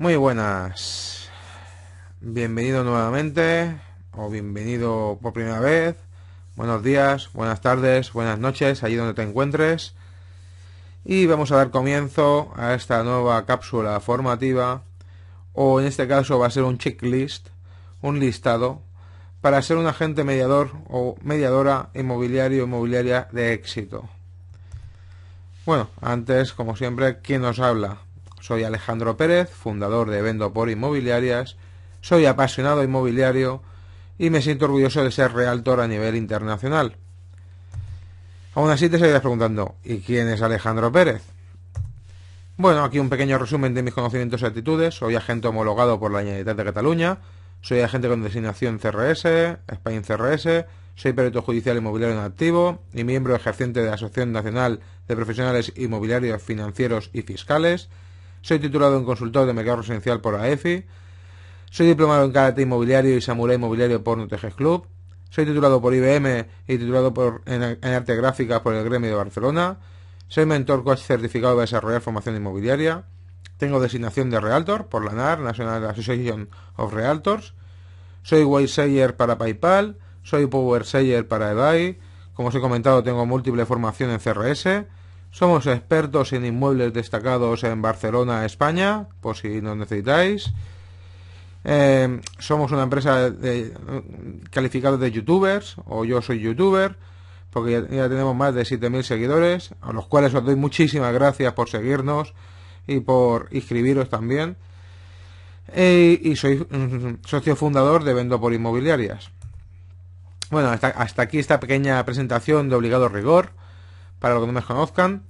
Muy buenas. Bienvenido nuevamente o bienvenido por primera vez. Buenos días, buenas tardes, buenas noches, allí donde te encuentres. Y vamos a dar comienzo a esta nueva cápsula formativa o en este caso va a ser un checklist, un listado para ser un agente mediador o mediadora inmobiliario inmobiliaria de éxito. Bueno, antes, como siempre, ¿quién nos habla? Soy Alejandro Pérez, fundador de Vendo por Inmobiliarias, soy apasionado inmobiliario y me siento orgulloso de ser realtor a nivel internacional. Aún así te seguirás preguntando, ¿y quién es Alejandro Pérez? Bueno, aquí un pequeño resumen de mis conocimientos y actitudes. Soy agente homologado por la Generalitat de Cataluña, soy agente con designación CRS, Spain CRS, soy perito judicial inmobiliario en activo y miembro ejerciente de la Asociación Nacional de Profesionales Inmobiliarios Financieros y Fiscales. Soy titulado en consultor de mercado residencial por AEFI. Soy diplomado en karate inmobiliario y samurai inmobiliario por Nutejes Club. Soy titulado por IBM y titulado en, arte gráfica por el Gremio de Barcelona. Soy mentor coach certificado de desarrollar formación inmobiliaria. Tengo designación de Realtor por la NAR, National Association of Realtors. Soy Whitesayer para PayPal. Soy Power para eBay. Como os he comentado, tengo múltiple formación en CRS. Somos expertos en inmuebles destacados en Barcelona, España, por si nos necesitáis. Eh, somos una empresa de, calificada de youtubers, o yo soy youtuber, porque ya, tenemos más de 7.000 seguidores, a los cuales os doy muchísimas gracias por seguirnos y por inscribiros también. Eh, y soy mm, socio fundador de Vendo por Inmobiliarias. Bueno, hasta aquí esta pequeña presentación de obligado rigor para los que no me conozcan,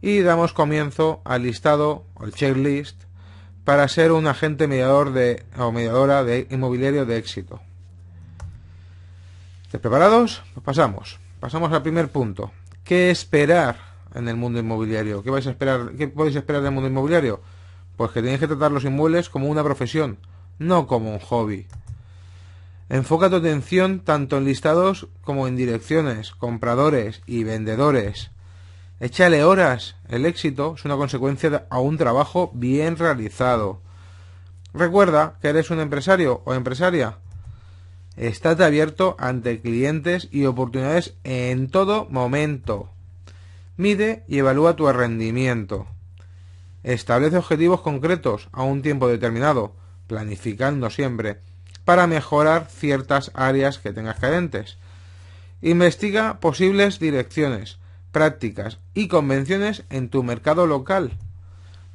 y damos comienzo al listado o el checklist para ser un agente mediador de, o mediadora de inmobiliario de éxito. ¿Estás preparados? Pues pasamos. Pasamos al primer punto. ¿Qué esperar en el mundo inmobiliario? ¿Qué vais a esperar? ¿Qué podéis esperar del mundo inmobiliario? Pues que tenéis que tratar los inmuebles como una profesión, no como un hobby. Enfoca tu atención tanto en listados como en direcciones, compradores y vendedores. Échale horas. El éxito es una consecuencia a un trabajo bien realizado. Recuerda que eres un empresario o empresaria. Estate abierto ante clientes y oportunidades en todo momento. Mide y evalúa tu rendimiento. Establece objetivos concretos a un tiempo determinado, planificando siempre para mejorar ciertas áreas que tengas carentes. Investiga posibles direcciones, prácticas y convenciones en tu mercado local.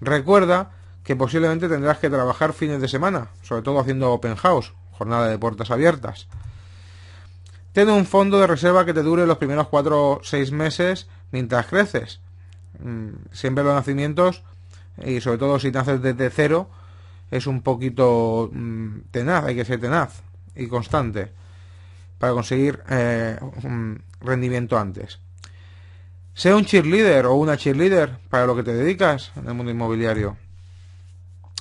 Recuerda que posiblemente tendrás que trabajar fines de semana, sobre todo haciendo open house, jornada de puertas abiertas. Ten un fondo de reserva que te dure los primeros 4 o 6 meses mientras creces. Mm, siempre los nacimientos, y sobre todo si naces desde cero, es un poquito mm, tenaz, hay que ser tenaz y constante para conseguir eh, rendimiento antes. Sea un cheerleader o una cheerleader para lo que te dedicas en el mundo inmobiliario.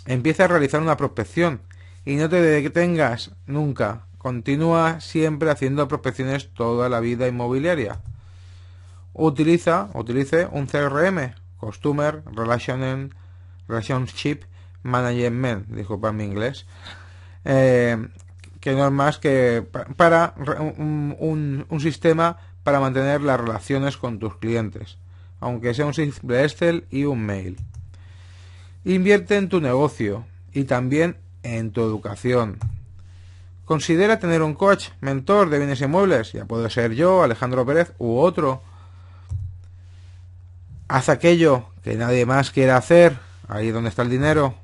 Empieza a realizar una prospección y no te detengas nunca. Continúa siempre haciendo prospecciones toda la vida inmobiliaria. Utiliza, utilice un CRM, Customer Relationship management, disculpa mi inglés, eh, que no es más que para un, sistema para mantener las relaciones con tus clientes, aunque sea un simple Excel y un mail. Invierte en tu negocio y también en tu educación. Considera tener un coach, mentor de bienes inmuebles, ya puede ser yo, Alejandro Pérez u otro. Haz aquello que nadie más quiera hacer, ahí donde está el dinero,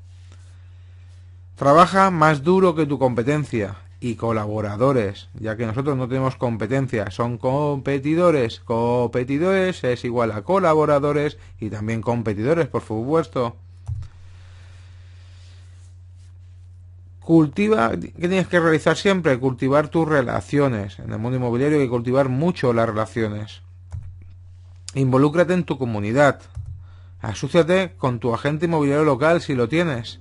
Trabaja más duro que tu competencia y colaboradores, ya que nosotros no tenemos competencia, son competidores. Competidores es igual a colaboradores y también competidores, por supuesto. Cultiva, ¿qué tienes que realizar siempre? Cultivar tus relaciones. En el mundo inmobiliario hay que cultivar mucho las relaciones. Involúcrate en tu comunidad. Asúciate con tu agente inmobiliario local si lo tienes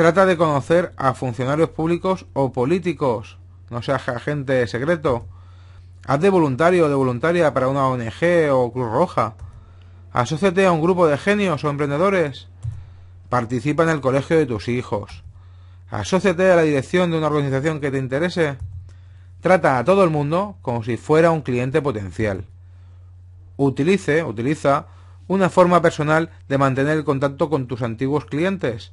Trata de conocer a funcionarios públicos o políticos. No seas agente secreto. Haz de voluntario o de voluntaria para una ONG o Cruz Roja. Asóciate a un grupo de genios o emprendedores. Participa en el colegio de tus hijos. Asóciate a la dirección de una organización que te interese. Trata a todo el mundo como si fuera un cliente potencial. Utilice, utiliza una forma personal de mantener el contacto con tus antiguos clientes,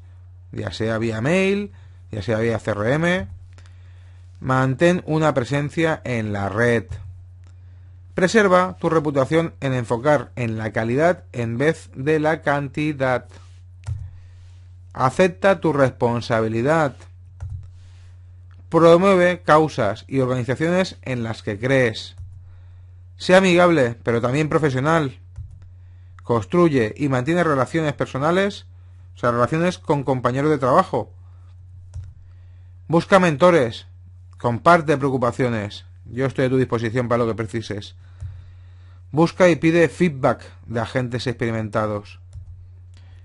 ya sea vía mail, ya sea vía CRM. Mantén una presencia en la red. Preserva tu reputación en enfocar en la calidad en vez de la cantidad. Acepta tu responsabilidad. Promueve causas y organizaciones en las que crees. Sea amigable, pero también profesional. Construye y mantiene relaciones personales o sea, relaciones con compañeros de trabajo. Busca mentores. Comparte preocupaciones. Yo estoy a tu disposición para lo que precises. Busca y pide feedback de agentes experimentados.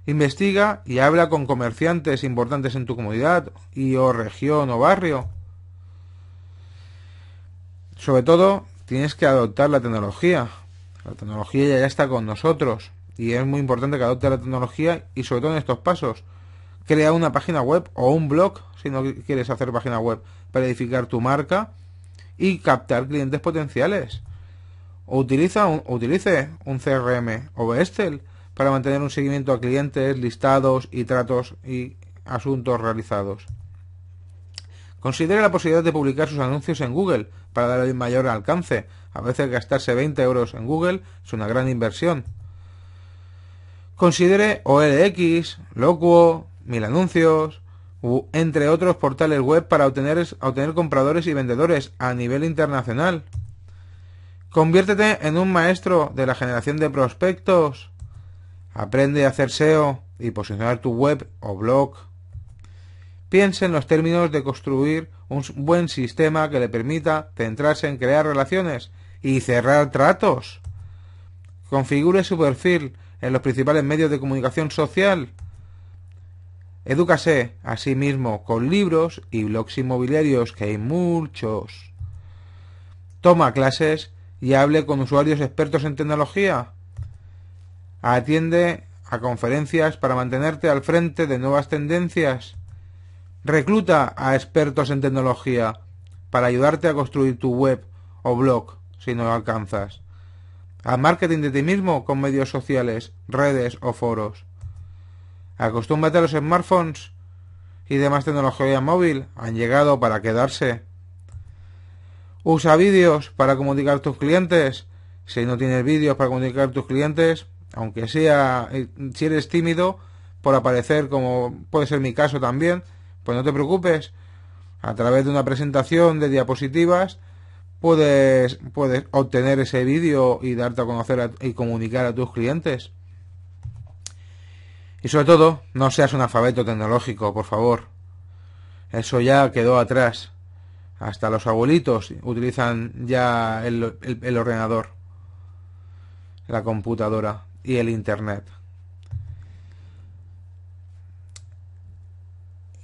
Investiga y habla con comerciantes importantes en tu comunidad y o región o barrio. Sobre todo, tienes que adoptar la tecnología. La tecnología ya está con nosotros y es muy importante que adopte la tecnología y sobre todo en estos pasos. Crea una página web o un blog si no quieres hacer página web para edificar tu marca y captar clientes potenciales. O utiliza utilice un CRM o Excel para mantener un seguimiento a clientes, listados y tratos y asuntos realizados. Considere la posibilidad de publicar sus anuncios en Google para darle mayor alcance. A veces gastarse 20 euros en Google es una gran inversión. Considere OLX, Locuo, Mil Anuncios, u, entre otros portales web para obtener, obtener compradores y vendedores a nivel internacional. Conviértete en un maestro de la generación de prospectos. Aprende a hacer SEO y posicionar tu web o blog. Piensa en los términos de construir un buen sistema que le permita centrarse en crear relaciones y cerrar tratos. Configure su perfil en los principales medios de comunicación social. Edúcase a sí mismo con libros y blogs inmobiliarios, que hay muchos. Toma clases y hable con usuarios expertos en tecnología. Atiende a conferencias para mantenerte al frente de nuevas tendencias. Recluta a expertos en tecnología para ayudarte a construir tu web o blog si no lo alcanzas. ...al marketing de ti mismo con medios sociales, redes o foros. Acostúmbrate a los smartphones y demás tecnologías móvil, han llegado para quedarse. Usa vídeos para comunicar tus clientes. Si no tienes vídeos para comunicar tus clientes, aunque sea eh, si eres tímido por aparecer como puede ser mi caso también, pues no te preocupes. A través de una presentación de diapositivas puedes, puedes obtener ese vídeo y darte a conocer y comunicar a tus clientes. Y sobre todo, no seas un alfabeto tecnológico, por favor. Eso ya quedó atrás. Hasta los abuelitos utilizan ya el, el, ordenador, la computadora y el Internet.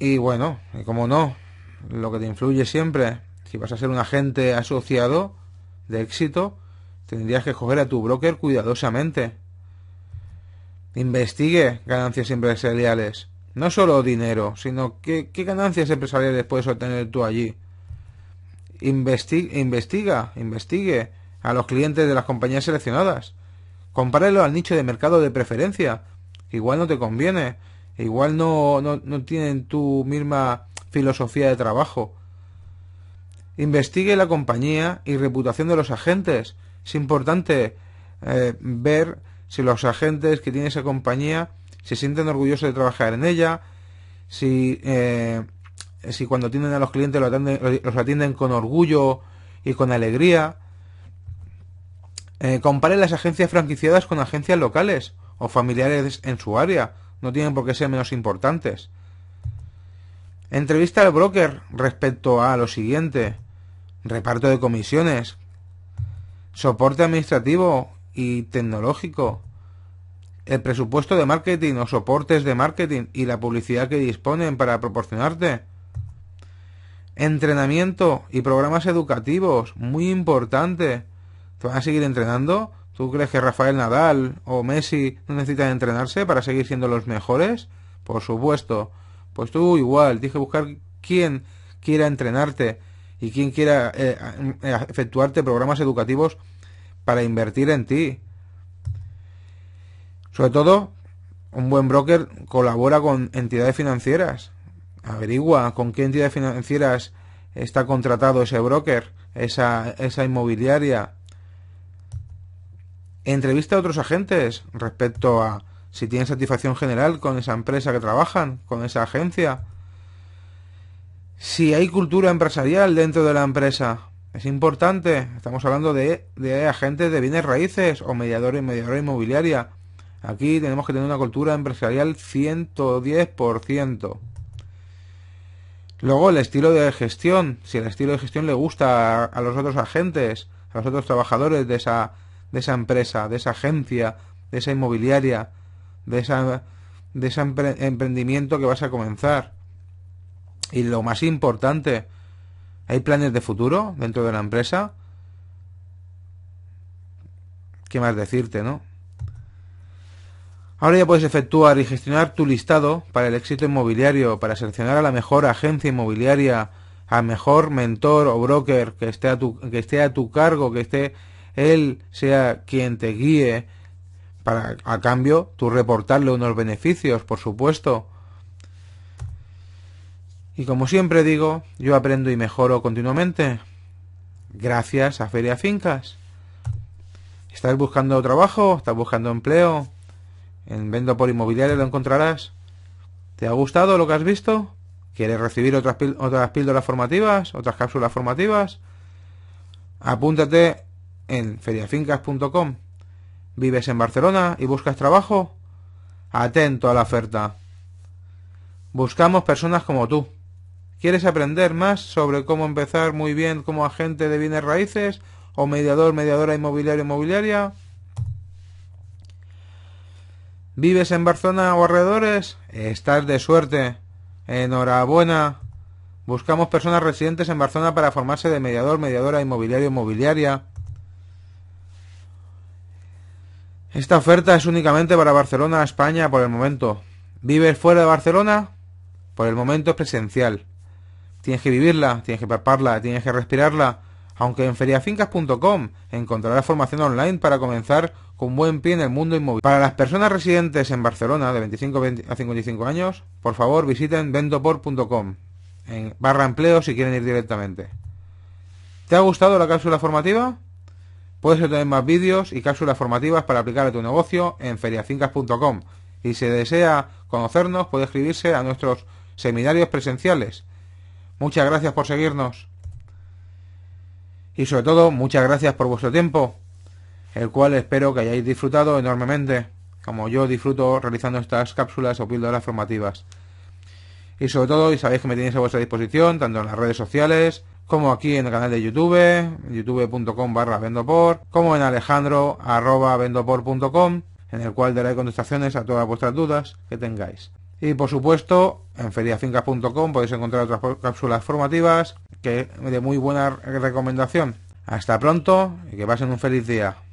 Y bueno, como no, lo que te influye siempre si vas a ser un agente asociado de éxito, tendrías que escoger a tu broker cuidadosamente. Investigue ganancias empresariales. No solo dinero, sino qué, ganancias empresariales puedes obtener tú allí. investiga, investigue a los clientes de las compañías seleccionadas. Compárelo al nicho de mercado de preferencia. Igual no te conviene. Igual no, no, no tienen tu misma filosofía de trabajo investigue la compañía y reputación de los agentes. Es importante eh, ver si los agentes que tiene esa compañía se sienten orgullosos de trabajar en ella, si, eh, cuando atienden a los clientes los atienden, con orgullo y con alegría. Eh, compare las agencias franquiciadas con agencias locales o familiares en su área. No tienen por qué ser menos importantes. Entrevista al broker respecto a lo siguiente reparto de comisiones, soporte administrativo y tecnológico, el presupuesto de marketing o soportes de marketing y la publicidad que disponen para proporcionarte, entrenamiento y programas educativos, muy importante. ¿Te van a seguir entrenando? ¿Tú crees que Rafael Nadal o Messi no necesitan entrenarse para seguir siendo los mejores? Por supuesto. Pues tú igual, dije buscar quién quiera entrenarte y quien quiera eh, eh, efectuarte programas educativos para invertir en ti. Sobre todo, un buen broker colabora con entidades financieras. Averigua con qué entidades financieras está contratado ese broker, esa, esa inmobiliaria. Entrevista a otros agentes respecto a si tienen satisfacción general con esa empresa que trabajan, con esa agencia si hay cultura empresarial dentro de la empresa. Es importante, estamos hablando de, agentes de bienes raíces o mediadores y mediadora inmobiliaria. Aquí tenemos que tener una cultura empresarial 110%. Luego el estilo de gestión, si el estilo de gestión le gusta a, los otros agentes, a los otros trabajadores de esa, empresa, de esa agencia, de esa inmobiliaria, de, esa, de ese emprendimiento que vas a comenzar y lo más importante, ¿hay planes de futuro dentro de la empresa? ¿Qué más decirte, no? Ahora ya puedes efectuar y gestionar tu listado para el éxito inmobiliario, para seleccionar a la mejor agencia inmobiliaria, a mejor mentor o broker que esté a tu, que esté a tu cargo, que esté él sea quien te guíe, para a cambio tú reportarle unos beneficios, por supuesto. Y como siempre digo, yo aprendo y mejoro continuamente. Gracias a Feria Fincas. ¿Estás buscando trabajo? ¿Estás buscando empleo? En Vendo por Inmobiliario lo encontrarás. ¿Te ha gustado lo que has visto? ¿Quieres recibir otras, otras píldoras formativas? ¿Otras cápsulas formativas? Apúntate en feriafincas.com. ¿Vives en Barcelona y buscas trabajo? Atento a la oferta. Buscamos personas como tú ¿Quieres aprender más sobre cómo empezar muy bien como agente de bienes raíces o mediador, mediadora inmobiliaria, inmobiliaria? ¿Vives en Barcelona o alrededores? Estás de suerte. Enhorabuena. Buscamos personas residentes en Barcelona para formarse de mediador, mediadora inmobiliaria, inmobiliaria. Esta oferta es únicamente para Barcelona, España, por el momento. ¿Vives fuera de Barcelona? Por el momento es presencial. Tienes que vivirla, tienes que palparla, tienes que respirarla. Aunque en feriafincas.com encontrarás formación online para comenzar con buen pie en el mundo inmobiliario. Para las personas residentes en Barcelona de 25 a 55 años, por favor visiten vendopor.com en barra empleo si quieren ir directamente. ¿Te ha gustado la cápsula formativa? Puedes obtener más vídeos y cápsulas formativas para aplicar a tu negocio en feriafincas.com. Y si desea conocernos, puede escribirse a nuestros seminarios presenciales. Muchas gracias por seguirnos. Y sobre todo, muchas gracias por vuestro tiempo, el cual espero que hayáis disfrutado enormemente, como yo disfruto realizando estas cápsulas o píldoras formativas. Y sobre todo, y sabéis que me tenéis a vuestra disposición, tanto en las redes sociales, como aquí en el canal de YouTube, youtube.com vendopor, como en alejandro en el cual daré contestaciones a todas vuestras dudas que tengáis. Y por supuesto, en feriafincas.com podéis encontrar otras cápsulas formativas que de muy buena recomendación. Hasta pronto y que pasen un feliz día.